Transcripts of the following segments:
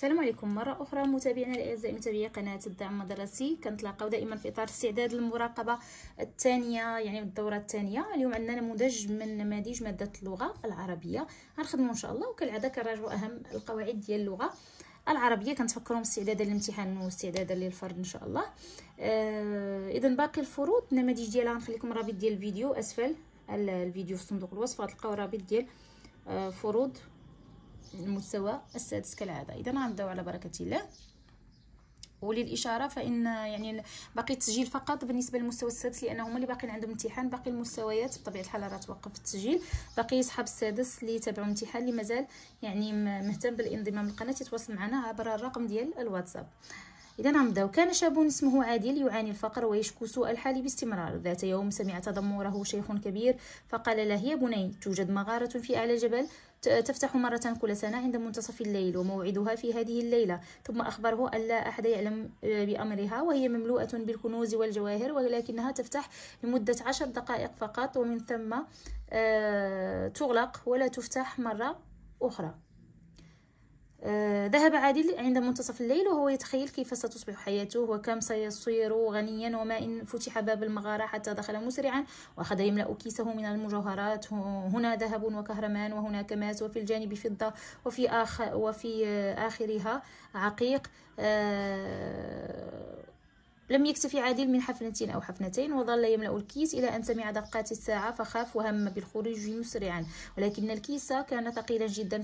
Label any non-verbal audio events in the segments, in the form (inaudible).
السلام عليكم مرة أخرى متابعينا الأعزاء متابعي قناة الدعم المدرسي كنتلاقاو دائما في إطار استعداد المراقبة الثانية يعني الدورة الثانية اليوم عندنا نموذج من نماذج مادة اللغة العربية غنخدمو إن شاء الله وكالعادة كنراجعو أهم القواعد ديال اللغة العربية كنتفكرهم استعدادا للامتحان واستعدادا للفرد إن شاء الله آه إذا باقي الفروض النماذج ديالها غنخليكم الرابط ديال الفيديو أسفل الفيديو في صندوق الوصف غتلقاو الرابط ديال آه، فروض المستوى السادس كالعاده اذا غنبداو على بركه الله وللاشاره فان يعني باقي التسجيل فقط بالنسبه للمستوى السادس لان هما اللي باقيين عندهم امتحان باقي المستويات بطبيعه الحال راه توقف التسجيل باقي صحاب السادس اللي تابعوا الامتحان اللي مازال يعني مهتم بالانضمام للقناه يتواصل معنا عبر الرقم ديال الواتساب إذا عمدا وكان شاب اسمه عادل يعاني الفقر ويشكو سوء الحال باستمرار ذات يوم سمع تذمره شيخ كبير فقال له يا بني توجد مغارة في أعلى جبل تفتح مرة كل سنة عند منتصف الليل وموعدها في هذه الليلة ثم أخبره أن لا أحد يعلم آه، بأمرها وهي مملوءة بالكنوز والجواهر ولكنها تفتح لمدة عشر دقائق فقط ومن ثم آه، تغلق ولا تفتح مرة أخرى آه، ذهب عادل عند منتصف الليل وهو يتخيل كيف ستصبح حياته وكم سيصير غنيا وما إن فتح باب المغارة حتى دخل مسرعا وأخذ يملأ كيسه من المجوهرات هنا ذهب وكهرمان وهناك ماس وفي الجانب فضة وفي, آخ وفي آه، آخرها عقيق آه لم يكتفي عادل من حفنة أو حفنتين وظل يملأ الكيس إلى أن سمع دقات الساعة فخاف وهم بالخروج مسرعا ولكن الكيس كان ثقيلا جدا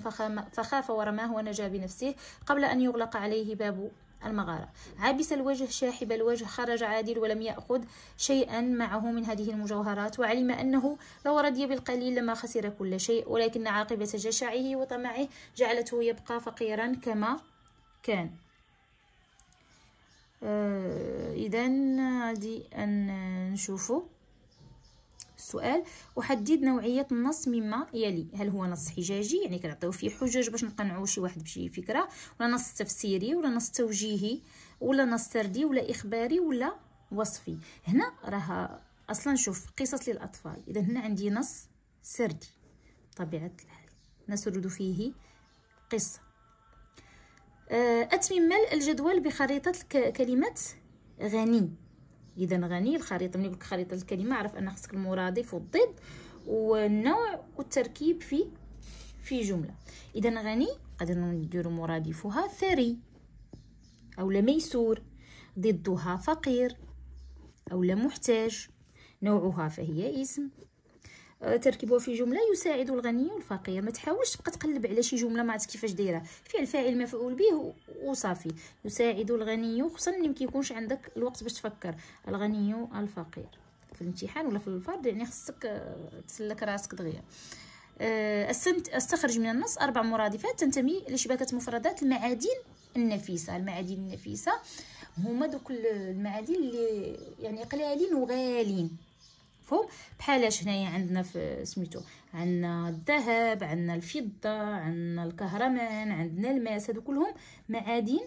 فخاف ورماه ونجا بنفسه قبل أن يغلق عليه باب المغارة عابس الوجه شاحب الوجه خرج عادل ولم يأخذ شيئا معه من هذه المجوهرات وعلم أنه لو رضي بالقليل لما خسر كل شيء ولكن عاقبة جشعه وطمعه جعلته يبقى فقيرا كما كان آه اذا غادي نشوفوا السؤال وحدد نوعيه النص مما يلي هل هو نص حجاجي يعني كنعطيو فيه حجج باش نقنعوا شي واحد بشي فكره ولا نص تفسيري ولا نص توجيهي ولا نص سردي ولا اخباري ولا وصفي هنا راه اصلا شوف قصص للاطفال اذا هنا عندي نص سردي بطبيعه الحال نسرد فيه قصه آه، أتممل الجدول بخريطة كلمة غني إذا غني الخريطة ملي قلت خريطة الكلمة عرف أن خصك المرادف والضد والنوع والتركيب في في جملة إذا غني غادي نديرو مرادفها ثري أو ميسور ضدها فقير أو محتاج نوعها فهي اسم تركيبها في جمله يساعد الغني الفقير ما تحاولش تبقى تقلب على شي جمله ما عرفتش كيفاش دايره فعل فاعل مفعول به وصافي يساعد الغني خصوصا ملي مكيكونش عندك الوقت باش تفكر الغني الفقير في الامتحان ولا في الفرد يعني خصك آه، تسلك راسك دغيا آه، استخرج من النص اربع مرادفات تنتمي لشبكه مفردات المعادن النفيسه المعادن النفيسه هما دوك المعادن اللي يعني قلالين وغالين مفهوم بحالاش هنايا عندنا في سميتو عندنا الذهب عندنا الفضه عندنا الكهرمان عندنا الماس هادو كلهم معادن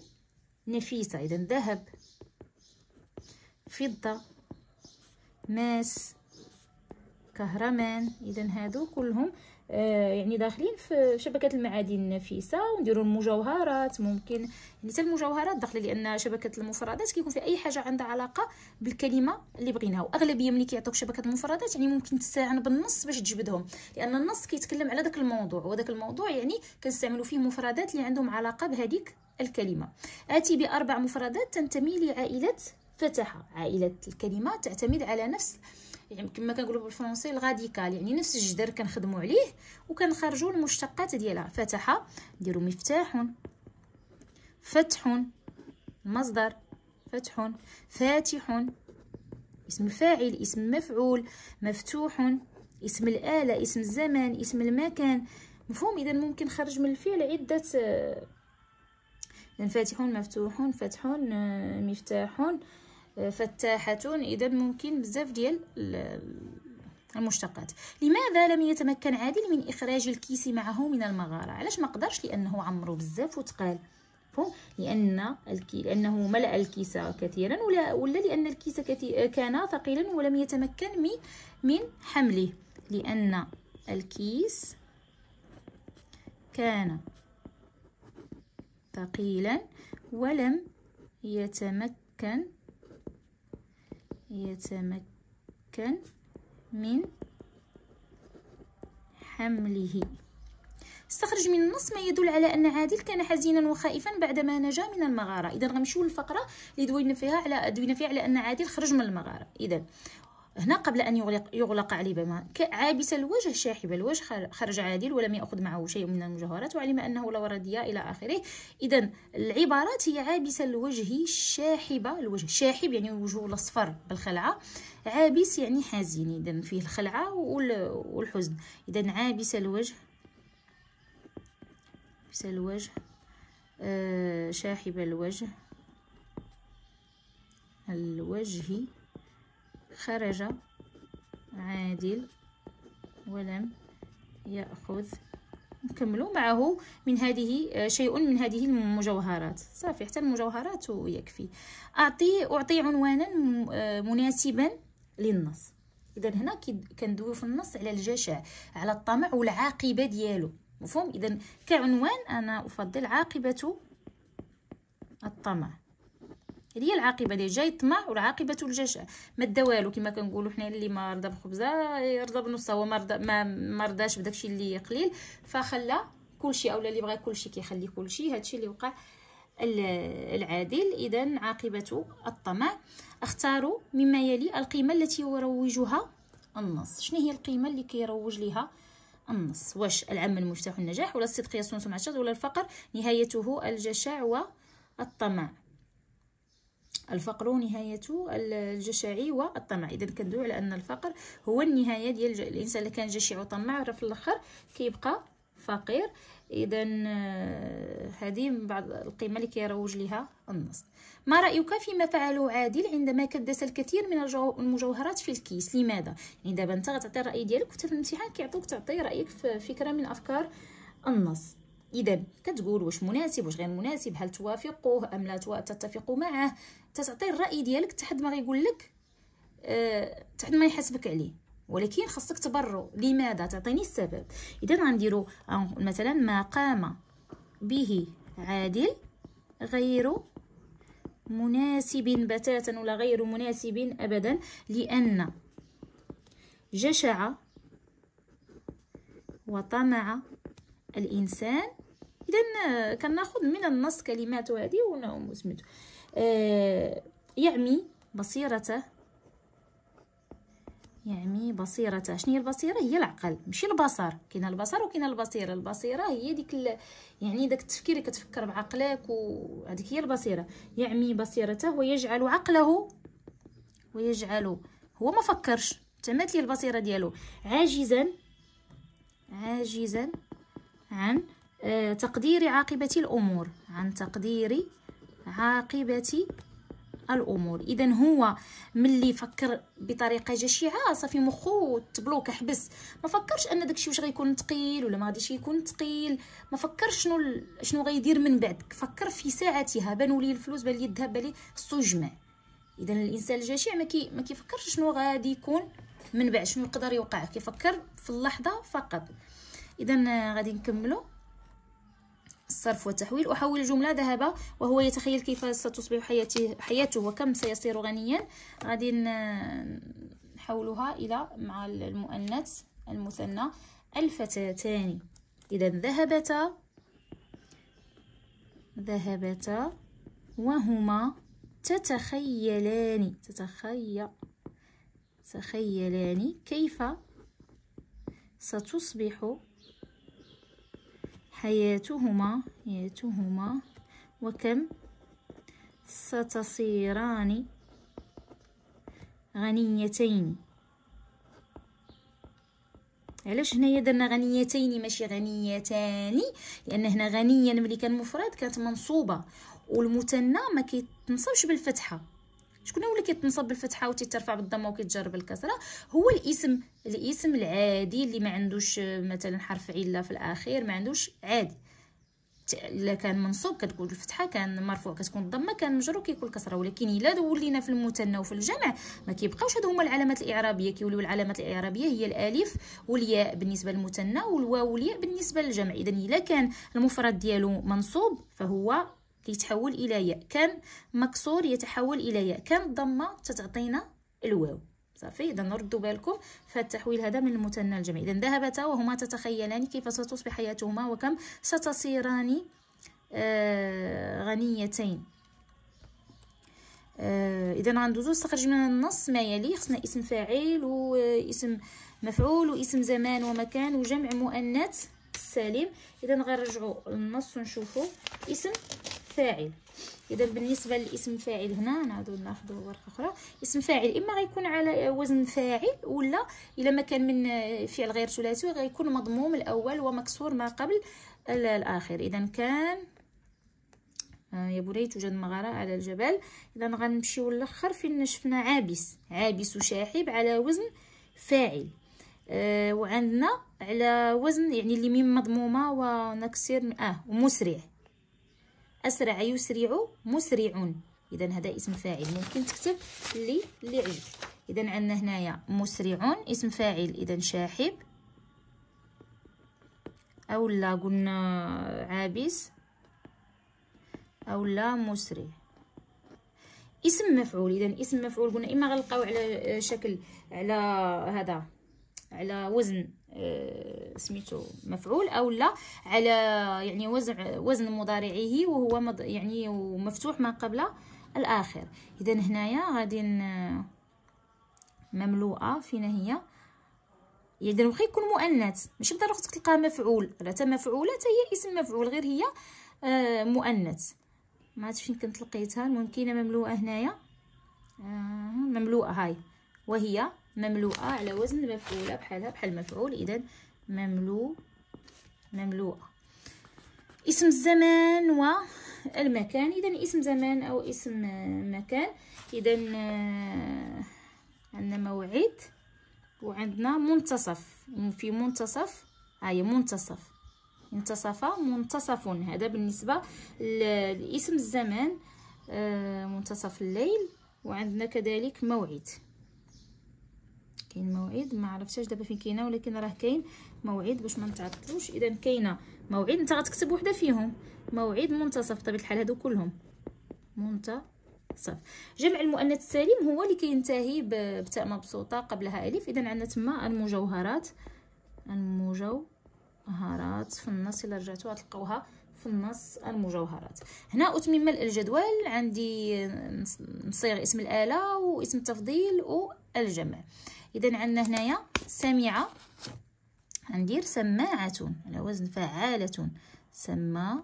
نفيسه اذا ذهب فضه ماس كهرمان اذا هادو كلهم آه، يعني داخلين في شبكه المعادن النفيسه ونديروا المجوهرات ممكن يعني حتى المجوهرات داخله لان شبكه المفردات كيكون في اي حاجه عندها علاقه بالكلمه اللي بغيناها واغلبيه ملي كيعطوك شبكه المفردات يعني ممكن تستعن بالنص باش تجبدهم لان النص كيتكلم على داك الموضوع وداك الموضوع يعني كنستعملوا فيه مفردات اللي عندهم علاقه بهذيك الكلمه اتي باربع مفردات تنتمي لعائله فتح عائلة الكلمة تعتمد على نفس يعني كما كنقولوا بالفرنسي الغاديكال يعني نفس الجدر كنخدموا عليه وكنخرجوا المشتقات ديالها فتح نديروا مفتاح فتح مصدر فتح فاتح اسم الفاعل اسم مفعول مفتوح اسم الآلة اسم الزمان اسم المكان مفهوم إذا ممكن خرج من الفعل عدة آه، يعني فاتح مفتوح فتح آه، مفتاح فتاحة إذا ممكن بزاف ديال المشتقات لماذا لم يتمكن عادل من إخراج الكيس معه من المغارة علاش ما قدرش لأنه عمرو بزاف وتقال لان الكي لانه ملا الكيس كثيرا ولا ولا لان الكيس كثي... كان ثقيلا ولم يتمكن من من حمله لان الكيس كان ثقيلا ولم يتمكن يتمكن من حمله استخرج من النص ما يدل على ان عادل كان حزينا وخائفا بعدما نجا من المغاره اذا غنمشيو للفقره اللي دوينا فيها على دوينا فيها على ان عادل خرج من المغاره اذا هنا قبل أن يغلق, يغلق عليه بما عابس الوجه شاحب الوجه خرج عادل ولم يأخذ معه شيء من المجوهرات وعلم أنه لو رضي إلى آخره إذا العبارات هي عابس الوجه شاحبة الوجه شاحب يعني وجهه الأصفر بالخلعة عابس يعني حزين إذا فيه الخلعة والحزن إذا عابس الوجه عابس الوجه آه، شاحب الوجه الوجه خرج عادل ولم يأخذ نكملوا معه من هذه آه، شيء من هذه المجوهرات صافي حتى المجوهرات يكفي اعطي اعطي عنوانا آه، مناسبا للنص اذا هنا كندويو في النص على الجشع على الطمع والعاقبه ديالو مفهوم اذا كعنوان انا افضل عاقبه الطمع هذه هي العاقبه ديال جاي الطمع والعاقبه الجشع ما دا والو كما كنقولوا حنا اللي ما رضى بخبزه يرضى بنص هو ما رضى ما رضاش بداكشي اللي قليل فخلى كلشي اولا اللي بغى كلشي كيخلي كلشي هادشي اللي وقع العادل اذا عاقبه الطمع اختاروا مما يلي القيمه التي يروجها النص شنو هي القيمه اللي كيروج لها النص واش العمل مفتاح النجاح ولا الصدق يصون سمعة ولا الفقر نهايته الجشع والطمع الفقر نهاية الجشع والطمع إذا كندوي على أن الفقر هو النهاية ديال الإنسان اللي كان جشع وطمع راه في الآخر كيبقى فقير اذا آه، هذه من بعض القيمه اللي كيروج لها النص ما رايك فيما فعله عادل عندما كدس الكثير من المجوهرات في الكيس لماذا يعني دابا انت غتعطي الراي ديالك وحتى في الامتحان كيعطوك تعطي رايك في فكره من افكار النص اذا كتقول واش مناسب واش غير مناسب هل توافقه ام لا تتفق معه كتعطي الراي ديالك حتى حد ما غيقول لك أه... حد ما يحاسبك عليه ولكن خاصك تبرر لماذا تعطيني السبب اذا غنديروا مثلا ما قام به عادل غير مناسب بتاتا ولا غير مناسب ابدا لان جشع وطمع الانسان اذا آه، كناخذ من النص كلماته هذه ونسميتو آه، يعمي بصيرته يعمي بصيرته شنو هي البصيره هي العقل ماشي البصر كاين البصر وكاين البصيره البصيره هي ديك ال... يعني داك التفكير اللي كتفكر بعقلك وهذيك هي البصيره يعمي بصيرته ويجعل عقله ويجعل هو ما فكرش تمات لي البصيره ديالو عاجزا عاجزا عن آه، تقدير عاقبه الامور عن تقدير عاقبة الامور اذا هو ملي فكر بطريقه جشعه صافي مخو تبلوك حبس ما فكرش ان داكشي واش غيكون ثقيل ولا ما غاديش يكون ثقيل ما فكرش شنو شنو غيدير من بعد فكر في ساعتها بانوا لي الفلوس بان لي الذهب بان لي خصو يجمع اذا الانسان الجشع ما, كي... ما كيفكرش شنو غادي يكون من بعد شنو يقدر يوقع كيفكر في اللحظه فقط اذا غادي نكملو الصرف والتحويل أحول الجملة ذهب وهو يتخيل كيف ستصبح حياته, حياته وكم سيصير غنيا غادي نحولها إلى مع المؤنث المثنى الفتاتان إذا ذهبتا ذهبتا وهما تتخيلان تتخيل تخيلان كيف ستصبح حياتهما حياتهما وكم ستصيران غنيتين علاش هنايا درنا غنيتين ماشي غنيتان لان هنا غنيا ملي كان مفرد كانت منصوبه والمثنى ما كيتنصبش بالفتحه شكون هو اللي كيتنصب بالفتحه وتترفع بالضمه وكيتجرب الكسره هو الاسم الاسم العادي اللي ما عندوش آه، مثلا حرف عله في الاخير ما عندوش عادي الا كان منصوب كتكون الفتحه كان مرفوع كتكون الضمه كان مجرور كيكون الكسره ولكن الا ولينا في المثنى وفي الجمع ما كيبقاوش هادو هما العلامات الاعرابيه كيوليو العلامات الاعرابيه هي الالف والياء بالنسبه للمثنى والواو والياء بالنسبه للجمع اذا الا كان المفرد ديالو منصوب فهو كيتحول الى ياء كان مكسور يتحول الى ياء كان ضمه تتعطينا الواو صافي اذا نردوا بالكم فالتحويل هذا من المثنى الجمعي اذا ذهبتا وهما تتخيلان كيف ستصبح حياتهما وكم ستصيران آه، غنيتين آه، اذا غندوزو نستخرج من النص ما يلي خصنا اسم فاعل واسم مفعول واسم زمان ومكان وجمع مؤنث سليم اذا غنرجعوا للنص ونشوفوا اسم فاعل اذا بالنسبه للاسم فاعل هنا نعاودو ناخذ ورقه اخرى اسم فاعل اما غيكون على وزن فاعل ولا الا ما كان من فعل غير ثلاثي غيكون مضموم الاول ومكسور ما قبل الاخر اذا كان آه، يا بني توجد مغارة على الجبل اذا غنمشيو للاخر فين شفنا عابس عابس وشاحب على وزن فاعل أه وعندنا على وزن يعني اللي ميم مضمومه ونكسر اه ومسرع اسرع يسرع مسرع اذا هذا اسم فاعل ممكن تكتب لي اللي عجبك اذا عندنا هنايا مسرع اسم فاعل اذا شاحب اولا قلنا عابس اولا مسرع اسم مفعول اذا اسم مفعول قلنا اما غنلقاو على شكل على هذا على وزن آه، سميتو مفعول او لا على يعني وزن وزن مضارعه وهو مض يعني مفتوح ما قبل الاخر اذا هنايا غادي مملوءه فينا هي اذا واخا يكون مؤنث ماشي بالضروره تلقاها مفعول راه حتى مفعوله حتى هي اسم مفعول غير هي آه مؤنث ما عرفتش فين كنت لقيتها المهم كاينه مملوءه هنايا آه مملوءه هاي وهي مملوءه على وزن مفعوله بحالها بحال مفعول اذا مملو مملوءة اسم الزمان و المكان اذا اسم زمان او اسم مكان اذا آه، عندنا موعد وعندنا منتصف في منتصف هاي منتصف انتصف منتصف هذا بالنسبه لاسم الزمان آه، منتصف الليل وعندنا كذلك موعد كاين موعد ما عرفتش دابا فين كاينه ولكن راه كاين موعد باش ما نتعطلوش اذا كاينه موعد انت غتكتب وحده فيهم موعد منتصف بطبيعه الحال هادو كلهم منتصف جمع المؤنث السالم هو اللي كينتهي بتاء مبسوطه قبلها الف اذا عندنا تما المجوهرات المجوهرات في النص الا رجعتوا غتلقاوها في النص المجوهرات هنا اتمم الجدول عندي نصيغ اسم الاله واسم التفضيل والجمع اذا عندنا هنايا سميعه غندير سماعه على وزن فعاله سماعه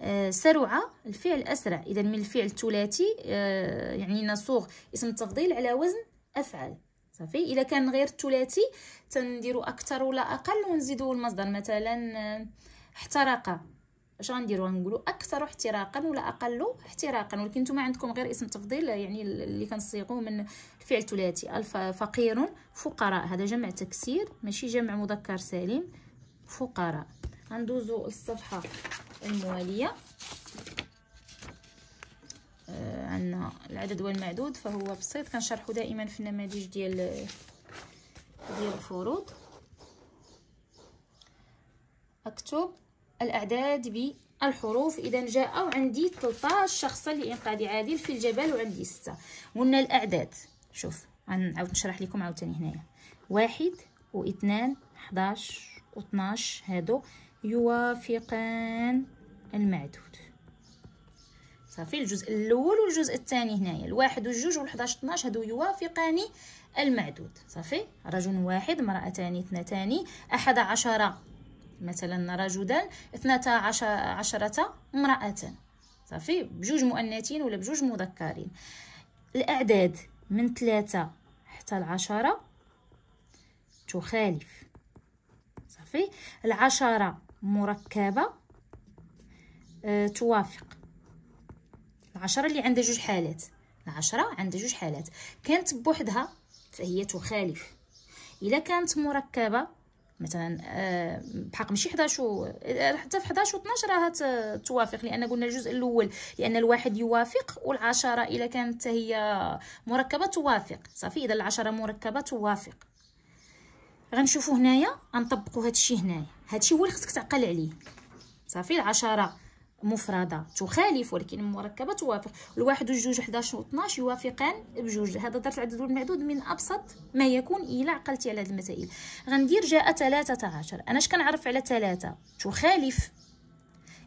آه سرعه الفعل اسرع اذا من الفعل الثلاثي آه يعني نصوغ اسم التفضيل على وزن افعل صافي اذا كان غير الثلاثي تنديروا اكثر ولا اقل ونزيدوا المصدر مثلا آه، احترق اش غنديروا نقولوا اكثر احتراقا ولا اقل احتراقا ولكن نتوما عندكم غير اسم تفضيل يعني اللي كنصيغوه من الفعل الثلاثي فقير فقراء هذا جمع تكسير ماشي جمع مذكر سالم فقراء غندوزو للصفحه المواليه آه عندنا العدد والمعدود فهو بسيط كنشرحو دائما في النماذج ديال ديال الفروض اكتب الأعداد بالحروف إذا جاء عندي 13 شخص اللي لإنقاذ عادل في الجبل وعندي 6 قلنا الأعداد شوف غنعاود نشرح لكم عاوتاني هنايا واحد و2 11 و12 هادو يوافقان المعدود صافي الجزء الاول والجزء الثاني هنايا الواحد والجوج وال11 12 هادو يوافقان المعدود صافي رجل واحد ثاني اثنتان احد عشر مثلا رجلا اثنتا عشر عشرة امرأة صافي بجوج مؤنثين ولا بجوج مذكرين الأعداد من ثلاثة حتى العشرة تخالف صافي العشرة مركبة آه، توافق العشرة اللي عندها جوج حالات العشرة عندها جوج حالات كانت بوحدها فهي تخالف إلا كانت مركبة مثلا آه، بحق ماشي 11 آه، حتى في 11 و 12 راها توافق لان قلنا الجزء الاول لان الواحد يوافق والعشره الا كانت هي مركبه توافق صافي اذا العشره مركبه توافق غنشوفوا هنايا غنطبقوا الشيء هنايا الشيء هو اللي خصك تعقل عليه صافي العشره مفردة تخالف ولكن مركبة توافق الواحد وجوج 11 و 12 يوافقان بجوج هذا درت العدد المعدود من أبسط ما يكون إلى عقلتي على هذه المسائل غندير جاء 13 أنا اش كنعرف على 3 تخالف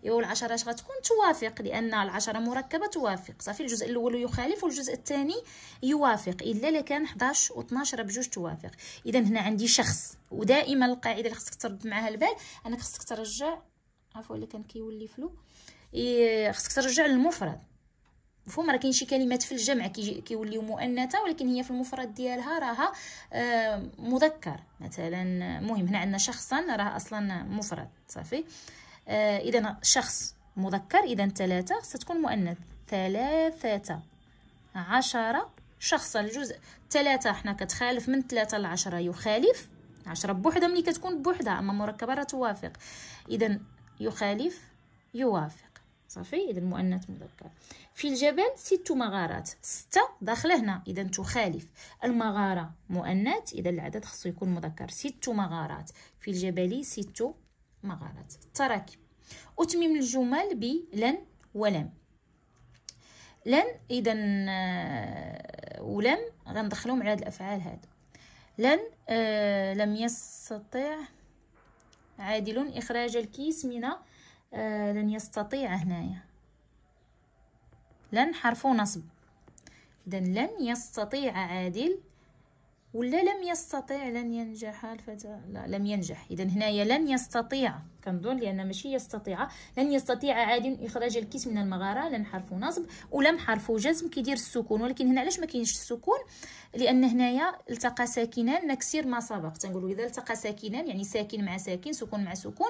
ايوا العشرة اش غتكون توافق لان العشرة مركبة توافق صافي الجزء الاول يخالف والجزء الثاني يوافق الا لكان 11 و12 بجوج توافق اذا هنا عندي شخص ودائما القاعده اللي خصك ترد معها البال انك خصك ترجع عفوا الا كان كيولي فلو خصك ترجع للمفرد مفهوم راه كاين شي كلمات في الجمع كيوليو مؤنثه ولكن هي في المفرد ديالها راها آه، مذكر مثلا مهم هنا عندنا شخصا راه اصلا مفرد صافي آه، اذا شخص مذكر اذا ثلاثه تكون مؤنث ثلاثه عشرة شخصا الجزء ثلاثة حنا كتخالف من ثلاثة لعشرة يخالف عشرة بوحدة ملي كتكون بوحدة أما مركبة راه توافق إذا يخالف يوافق صافي اذا المؤنث مذكر في الجبل ست مغارات ستة داخله هنا اذا تخالف المغاره مؤنث اذا العدد خصو يكون مذكر ست مغارات في الجبل ست مغارات التراكيب اتمم الجمل ب لن ولم لن اذا آه، ولم غندخلهم على هاد الافعال هادو لن آه لم يستطع عادل إخراج الكيس من آه لن يستطيع هنايا لن حرف نصب إذا لن يستطيع عادل ولا لم يستطيع لن ينجح الفتى لا لم ينجح اذا هنايا لن يستطيع كنظن لان ماشي يستطيع لن يستطيع عاد اخراج الكيس من المغاره لن حرف نصب ولم حرف جزم كيدير السكون ولكن هنا علاش ما كاينش السكون لان هنايا التقى ساكنان نكسر ما سبق تنقولوا اذا التقى ساكنان يعني ساكن مع ساكن سكون مع سكون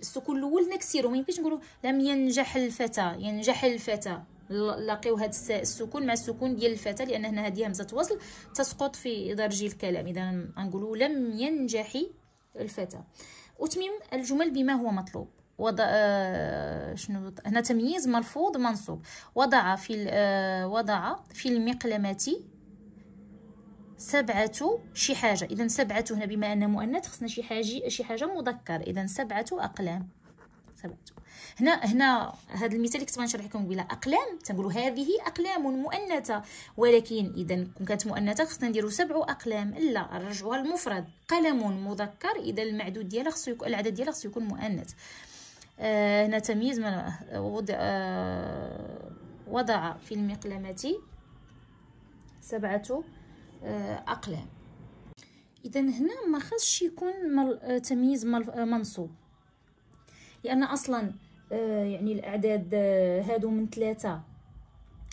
السكون الاول نكسره ما يمكنش نقولوا لم ينجح الفتى ينجح الفتى لاقيو هاد السكون مع السكون ديال الفتى لان هنا هذه همزه وصل تسقط في درج الكلام اذا نقولوا لم ينجح الفتى وتميم الجمل بما هو مطلوب وضع آه، شنو هنا تمييز مرفوض منصوب وضع في آه، وضع في المقلمه سبعة شي حاجة إذا سبعة هنا بما أن مؤنث خصنا شي حاجة شي حاجة مذكر إذا سبعة أقلام سمعتوا هنا هنا هذا المثال اللي كنت غنشرح لكم قبيله اقلام تنقولوا هذه اقلام مؤنثه ولكن اذا كون كانت مؤنثه خصنا نديروا سبع اقلام لا نرجعوها المفرد قلم مذكر اذا المعدود ديالها خصو يكون العدد ديالها خصو يكون مؤنث آه هنا تمييز ما آه، وضع آه وضع في المقلمه سبعه آه اقلام اذا هنا ما خصش يكون آه، تمييز آه، منصوب لان اصلا آه، يعني الاعداد آه، هادو من ثلاثة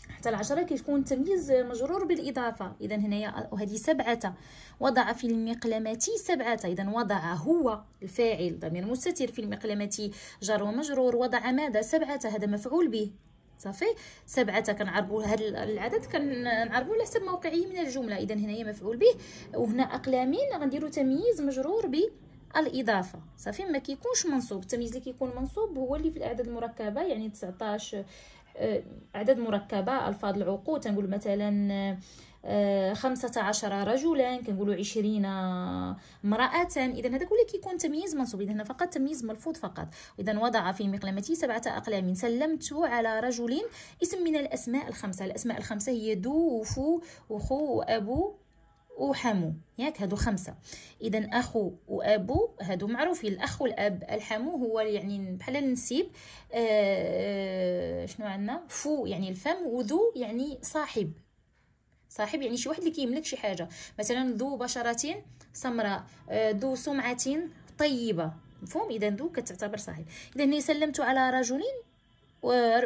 حتى العشرة كيكون تمييز مجرور بالإضافة إذا هنايا آه، وهذه سبعة وضع في المقلمة سبعة إذا وضع هو الفاعل ضمير مستتر في المقلمة جار ومجرور وضع ماذا سبعة هذا مفعول به صافي سبعة كنعربوا هذا العدد كنعربوا على حسب موقعه من الجملة إذا هنايا مفعول به وهنا أقلامين غنديروا تمييز مجرور ب الاضافه صافي ما كيكونش منصوب التمييز اللي كيكون منصوب هو اللي في الاعداد المركبه يعني 19 آه، اعداد مركبه الفاظ العقود تنقول مثلا آه، خمسة عشر رجلا كنقولوا عشرين آه، امرأة إذا هذا كله كيكون تمييز منصوب إذا هنا فقط تمييز ملفوظ فقط إذا وضع في مقلمتي سبعة أقلام سلمت على رجل اسم من الأسماء الخمسة الأسماء الخمسة هي دو وفو وخو وأبو وحمو ياك هادو خمسه اذا اخو وابو هادو معروفين الاخ والاب الحمو هو يعني بحال النسيب آه شنو عندنا فو يعني الفم وذو يعني صاحب صاحب يعني شي واحد اللي كيملك شي حاجه مثلا ذو بشره سمراء آه ذو سمعه طيبه مفهوم اذا ذو كتعتبر صاحب اذا سلمت على رجل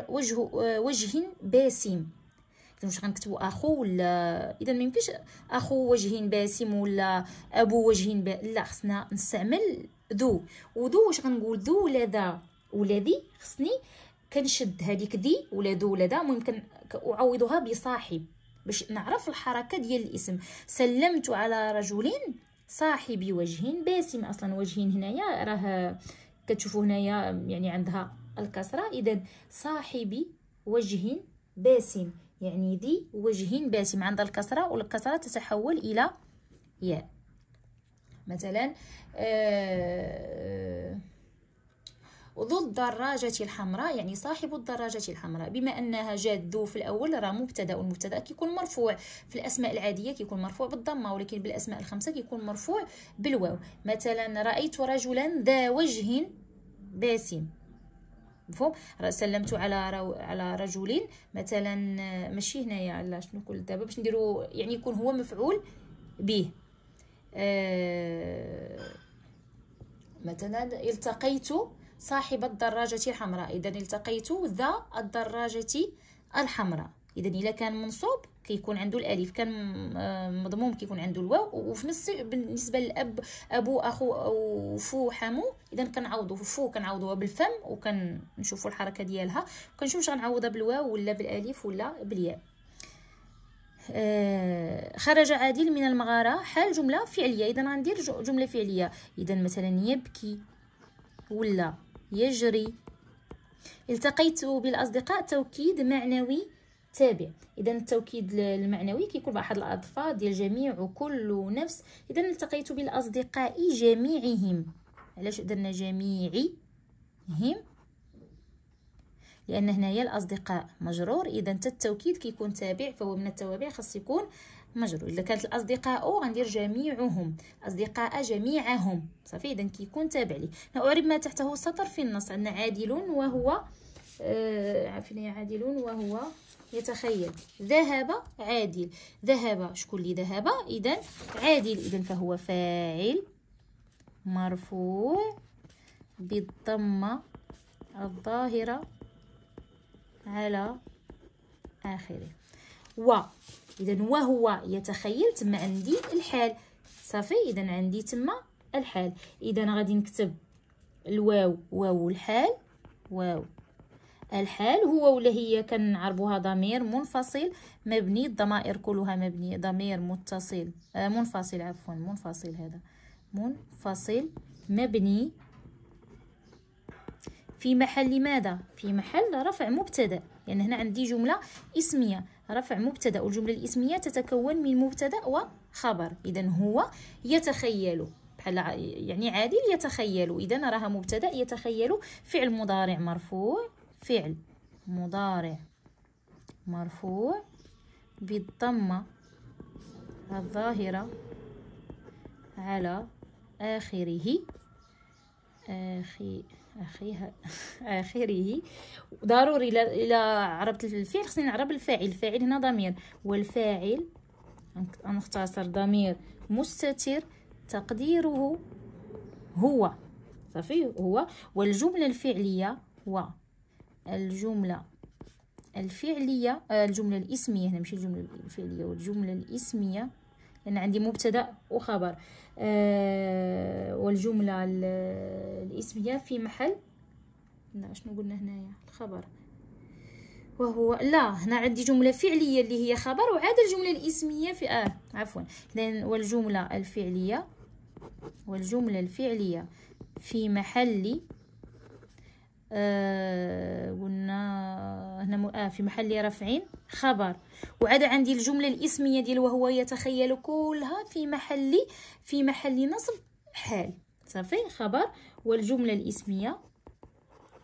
وجه آه، وجه باسم واش غنكتبوا اخو ولا اذا ما يمكنش اخو وجه باسم ولا ابو وجه ب... لا خصنا نستعمل ذو وذو واش غنقول ذو ولا ذا ولا خصني كنشد هذيك ذي ولا ذو ولا ذا ممكن اعوضها بصاحب باش نعرف الحركه ديال الاسم سلمت على رجل صاحب وجه باسم اصلا وجهين هنايا راه كتشوفوا هنايا يعني عندها الكسره اذا صاحب وجه باسم يعني ذي وجه باسم عند الكسرة والكسرة تتحول إلى ياء مثلا آه، ذو آه الدراجة الحمراء يعني صاحب الدراجة الحمراء بما أنها جاد ذو في الأول راه مبتدأ والمبتدأ كيكون مرفوع في الأسماء العادية كيكون مرفوع بالضمة ولكن بالأسماء الخمسة كيكون مرفوع بالواو مثلا رأيت رجلا ذا وجه باسم مفهوم سلمت على رو... على رجل مثلا آه، ماشي هنايا على شنو نقول دابا باش نديرو يعني يكون هو مفعول به آه مثلا التقيت صاحب الدراجة الحمراء إذا التقيت ذا الدراجة الحمراء اذا الا كان منصوب كيكون عنده الالف كان آه، مضموم كيكون عنده الواو وفي نفس بالنسبه للاب ابو اخو او فو حمو اذا كنعوضوا فو كنعوضوها بالفم وكنشوفوا الحركه ديالها كنشوف واش غنعوضها بالواو ولا بالالف ولا بالياء آه خرج عادل من المغاره حال جمله فعليه اذا غندير جمله فعليه اذا مثلا يبكي ولا يجري التقيت بالاصدقاء توكيد معنوي تابع اذا التوكيد المعنوي كيكون بعض الاضفاء ديال جميع وكل ونفس اذا التقيت بالاصدقاء جميعهم علاش درنا جميعهم لان هنايا الاصدقاء مجرور اذا حتى التوكيد كيكون تابع فهو من التوابع خاص يكون مجرور الا كانت الاصدقاء غندير جميعهم اصدقاء جميعهم صافي اذا كيكون تابع لي نعرب ما تحته سطر في النص عندنا عادل وهو آه عفوا عادل وهو يتخيل ذهب عادل ذهب شكون لي ذهب اذا عادل اذا فهو فاعل مرفوع بالضمه الظاهره على اخره و اذا وهو يتخيل تما عندي الحال صافي اذا عندي تما الحال اذا غادي نكتب الواو واو الحال واو الحال هو ولا هي كنعربوها ضمير منفصل مبني الضمائر كلها مبني ضمير متصل آه، منفصل عفوا منفصل هذا منفصل مبني في محل ماذا في محل رفع مبتدا يعني هنا عندي جمله اسميه رفع مبتدا والجمله الاسميه تتكون من مبتدا وخبر اذا هو يتخيل بحال يعني عادل يتخيل اذا راها مبتدا يتخيل فعل مضارع مرفوع فعل مضارع مرفوع بالضمة الظاهرة على آخره أخي أخيها (laughs) آخره ضروري إلى عربت الفعل خصني نعرب الفاعل الفاعل هنا ضمير والفاعل نختصر ضمير مستتر تقديره هو صافي هو والجملة الفعلية هو الجملة الفعلية آه، الجملة الاسمية هنا ماشي الجملة الفعلية والجملة الاسمية لأن عندي مبتدأ وخبر آه، والجملة الاسمية في محل لا شنو قلنا هنايا الخبر وهو لا هنا عندي جملة فعلية اللي هي خبر وعاد الجملة الاسمية في اه عفوا لان والجملة الفعلية والجملة الفعلية في محل آه، قلنا هنا آه في محل رفعين خبر وعاد عندي الجمله الاسميه ديال وهو يتخيل كلها في محل في محل نصب حال صافي خبر والجمله الاسميه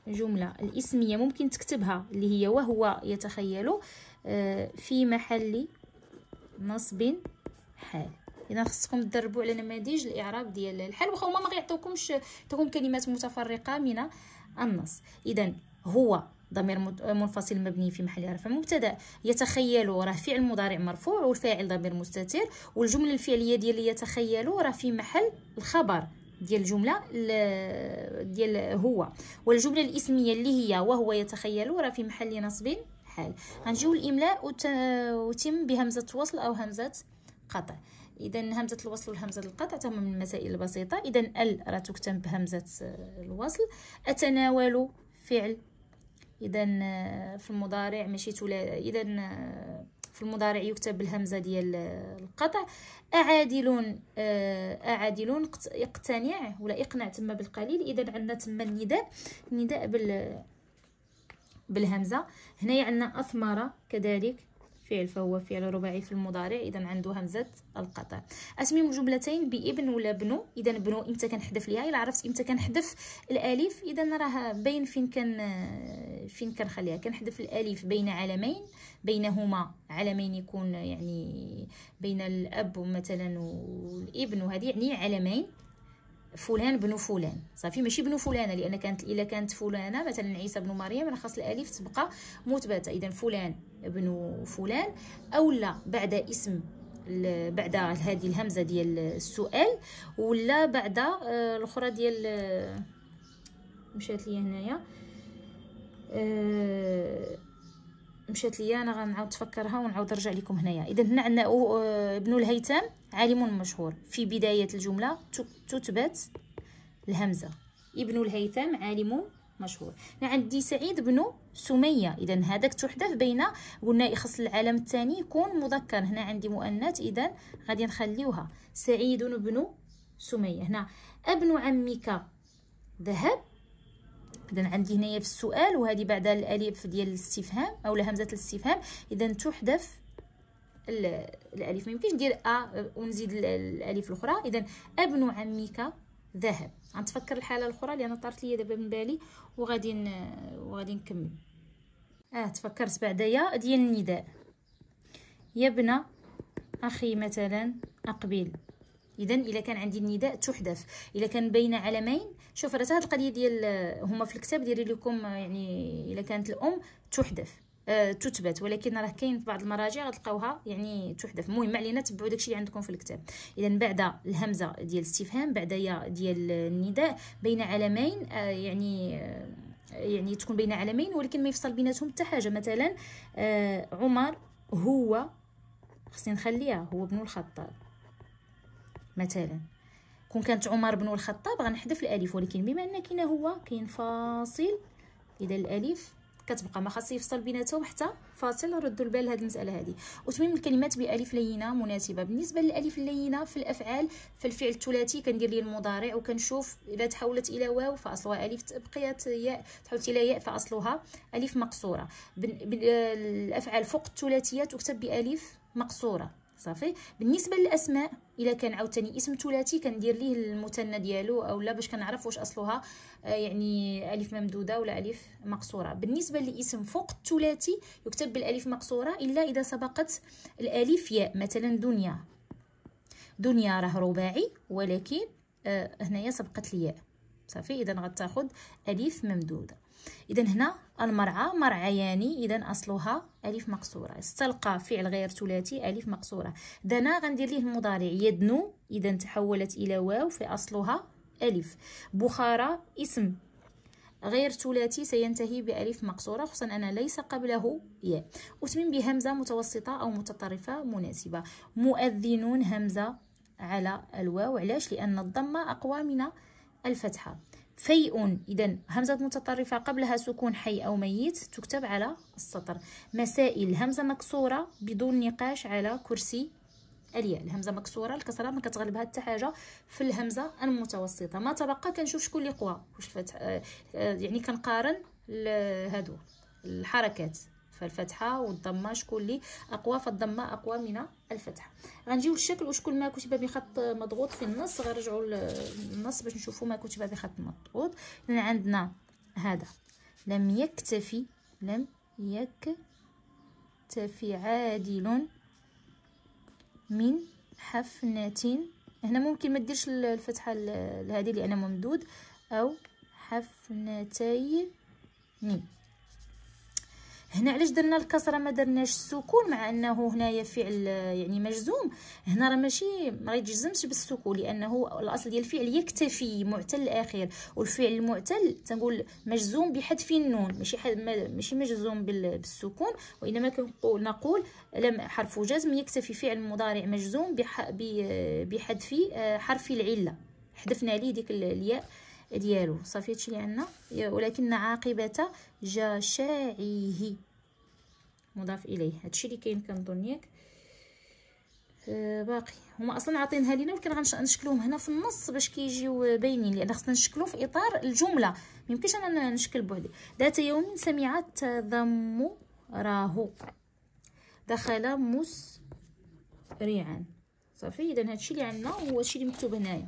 الجمله الاسميه ممكن تكتبها اللي هي وهو يتخيل آه، في محل نصب حال اذا خصكم تدربوا على نماذج الاعراب ديال الحال واخا هما ما غيعطيوكمش تكون كلمات متفرقه من النص اذا هو ضمير منفصل مبني في محل رفع مبتدا يتخيل راه فعل مضارع مرفوع والفاعل ضمير مستتر والجمله الفعليه ديال يتخيل راه في محل الخبر ديال الجمله ديال هو والجمله الاسميه اللي هي وهو يتخيل راه في محل نصب حال غنجيو الاملاء وتم بهمزه وصل او همزه قطع اذا همزه الوصل وهمزه القطع هما من المسائل البسيطه اذا ال راه تكتب بهمزه آه، الوصل اتناول فعل اذا آه، في المضارع ماشي تولا اذا آه، في المضارع يكتب بالهمزه ديال القطع اعادل اعادل اقتنع ولا اقنع تما بالقليل اذا عندنا تما النداء النداء بال بالهمزه هنايا عندنا اثمره كذلك فعل فهو فعل رباعي في المضارع اذا عنده همزه القطع اسمي جملتين بابن ولا بنو اذا بنو امتى كنحذف ليها الا عرفت امتى كنحذف الالف اذا راه باين فين كان فين كنخليها كنحذف الالف بين علامين بينهما علامين يكون يعني بين الاب مثلا والابن وهذه يعني علامين فلان بن فلان صافي ماشي بن فلانه لان كانت الا كانت فلانه مثلا عيسى بن مريم راه خاص الالف تبقى مثبته اذا فلان بن فلان اولا بعد اسم بعد هذه الهمزه ديال السؤال ولا بعد آه، الاخرى ديال آه، مشات لي هنايا آه، مشات ليا انا غنعاود نفكرها ونعاود نرجع لكم هنايا اذا هنا عندنا ابن الهيثم عالم مشهور في بدايه الجمله تثبت الهمزه ابن الهيثم عالم مشهور عندي سعيد بن سميه اذا هذاك تحدث بين قلنا يخص العالم الثاني يكون مذكر هنا عندي مؤنث اذا غادي نخليوها سعيد بن سميه هنا ابن عمك ذهب اذا عندي هنايا في السؤال وهذه بعد الالف ديال الاستفهام اولا همزه الاستفهام اذا تحذف الالف ما يمكنش ندير ا ونزيد الالف الاخرى اذا ابن عمك ذهب غنتفكر الحاله الاخرى لان طارت لي دابا من بالي وغادي وغادي نكمل اه تفكرت بعدايا ديال النداء يا ابن اخي مثلا اقبل اذا الا كان عندي النداء تحذف الا كان بين علمين شوف راه هاد القضيه ديال هما في الكتاب ديري لكم يعني الا كانت الام تحذف أه تثبت ولكن راه كاين في بعض المراجع غتلقاوها يعني تحذف المهم علينا تبعوا داكشي اللي عندكم في الكتاب اذا بعد الهمزه ديال الاستفهام بعد يا ديال النداء بين علامين آه يعني آه يعني تكون بين علامين ولكن ما يفصل بيناتهم حتى حاجه مثلا آه، عمر هو خصني نخليها هو بن الخطاب مثلا كون كانت عمر بن الخطاب غنحذف الالف ولكن بما ان كاين هو كاين فاصل اذا الالف كتبقى ما خاص يفصل بيناتهم حتى فاصل ردوا البال لهاد المساله هذه وتميم الكلمات بالف لينه مناسبه بالنسبه للالف اللينه في الافعال فالفعل الثلاثي كندير ليه المضارع وكنشوف الا تحولت الى واو فاصلها الف بقيت ياء تحولت الى ياء فاصلها الف مقصوره آه، الافعال فوق الثلاثيات تكتب بالف مقصوره صافي بالنسبه للاسماء الا كان عاوتاني اسم ثلاثي كندير ليه المثنى ديالو اولا باش كنعرف واش اصلها آه، يعني الف ممدوده ولا الف مقصوره بالنسبه لاسم فوق الثلاثي يكتب بالالف مقصوره الا اذا سبقت الالف ياء مثلا دنيا دنيا راه رباعي ولكن آه، هنايا سبقت الياء صافي اذا غتاخد الف ممدوده اذا هنا المرعى مرعياني يعني اذا اصلها الف مقصوره استلقى فعل غير ثلاثي الف مقصوره دنا غندير ليه المضارع يدنو اذا تحولت الى واو فاصلها الف بخارى اسم غير ثلاثي سينتهي بألف مقصورة خصوصا أن ليس قبله ياء أتمم بهمزة متوسطة أو متطرفة مناسبة مؤذنون همزة على الواو علاش لأن الضمة أقوى من الفتحة فيء إذا همزة متطرفة قبلها سكون حي أو ميت تكتب على السطر مسائل همزة مكسورة بدون نقاش على كرسي الياء الهمزه مكسوره الكسره ما كتغلبها حتى حاجه في الهمزه المتوسطه ما تبقى كنشوف شكون اللي قوى واش الفتح آه، آه، يعني كنقارن هادو الحركات فالفتحه والضمه شكون اللي اقوى فالضمه اقوى من الفتحه غنجيو للشكل وشكون ما كتب بخط مضغوط في النص غنرجعوا للنص باش نشوفوا ما كتب بخط مضغوط هنا عندنا هذا لم يكتفي لم يكتفي عادل من حفنة هنا ممكن ما ديرش الفتحه هذه لان ممدود او حفنتي من هنا علاش درنا الكسره ما درناش السكون مع انه هنايا فعل يعني مجزوم هنا راه ماشي ما يتجزمش بالسكون لانه الاصل ديال الفعل يكتفي معتل الاخير والفعل المعتل تنقول مجزوم بحذف النون ماشي ماشي مجزوم بالسكون وانما كنقول نقول لم حرف جزم يكتفي فعل مضارع مجزوم بحذف آه، حرف العله حذفنا ليه ديك الياء ديالو صافي هادشي اللي عندنا ولكن عاقبه جشاعيه مضاف اليه هادشي اللي كاين كنظن ياك آه باقي هما اصلا عاطينها لينا ولكن غنشكلوهم هنا في النص باش كيجيو باينين لان خصنا نشكلو في اطار الجمله ميمكنش انا نشكل بوحدي ذات يوم سمع تذم راه دخل مسرعا صافي اذا هادشي اللي عندنا هو الشيء اللي مكتوب هنايا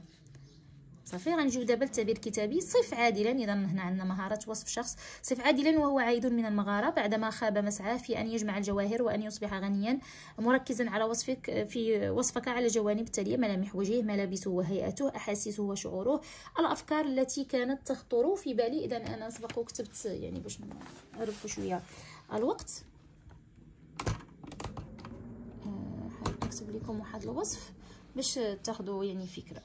صافي غنجيو دابا للتعبير الكتابي صف عادلا اذا هنا عندنا مهاره وصف شخص صف عادلا وهو عايد من المغاره بعدما خاب مسعاه في ان يجمع الجواهر وان يصبح غنيا مركزا على وصفك في وصفك على جوانب التاليه ملامح وجهه ملابسه وهيئته احاسيسه وشعوره الافكار التي كانت تخطر في بالي اذا انا سبق وكتبت يعني باش نعرفوا شويه الوقت آه، نكتب لكم واحد الوصف باش تاخذوا يعني فكره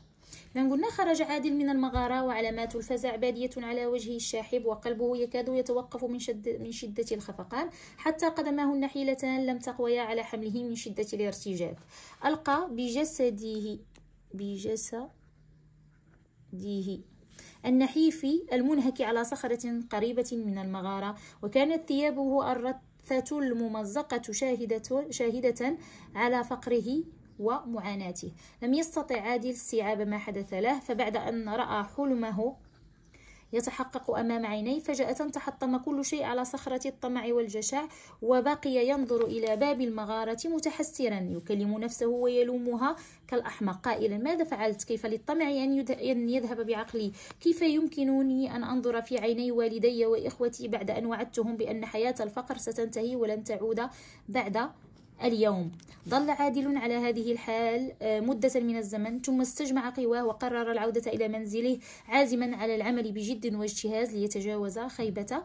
إذا قلنا خرج عادل من المغارة وعلامات الفزع بادية على وجهه الشاحب وقلبه يكاد يتوقف من, شد من شدة الخفقان حتى قدماه النحيلتان لم تقويا على حمله من شدة الارتجاف ألقى بجسده بجسده النحيف المنهك على صخرة قريبة من المغارة وكانت ثيابه الرثة الممزقة شاهدة, شاهدة على فقره ومعاناته لم يستطع عادل استيعاب ما حدث له فبعد أن رأى حلمه يتحقق أمام عينيه فجأة تحطم كل شيء على صخرة الطمع والجشع وبقي ينظر إلى باب المغارة متحسرا يكلم نفسه ويلومها كالأحمق قائلا ماذا فعلت كيف للطمع أن يذهب بعقلي كيف يمكنني أن أنظر في عيني والدي وإخوتي بعد أن وعدتهم بأن حياة الفقر ستنتهي ولن تعود بعد اليوم ظل عادل على هذه الحال آه، مدة من الزمن ثم استجمع قواه وقرر العودة إلى منزله عازما على العمل بجد واجتهاز ليتجاوز خيبة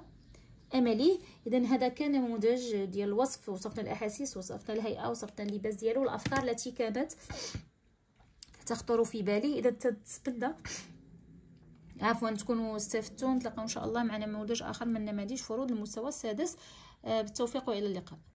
أمله إذا هذا كان نموذج ديال الوصف وصفنا الأحاسيس وصفنا الهيئة وصفنا اللباس ديالو الأفكار التي كانت تخطر في بالي إذا تتبدا عفوا تكونوا استفدتوا نتلاقاو إن شاء الله مع نموذج آخر من نماذج فروض المستوى السادس آه، بالتوفيق وإلى اللقاء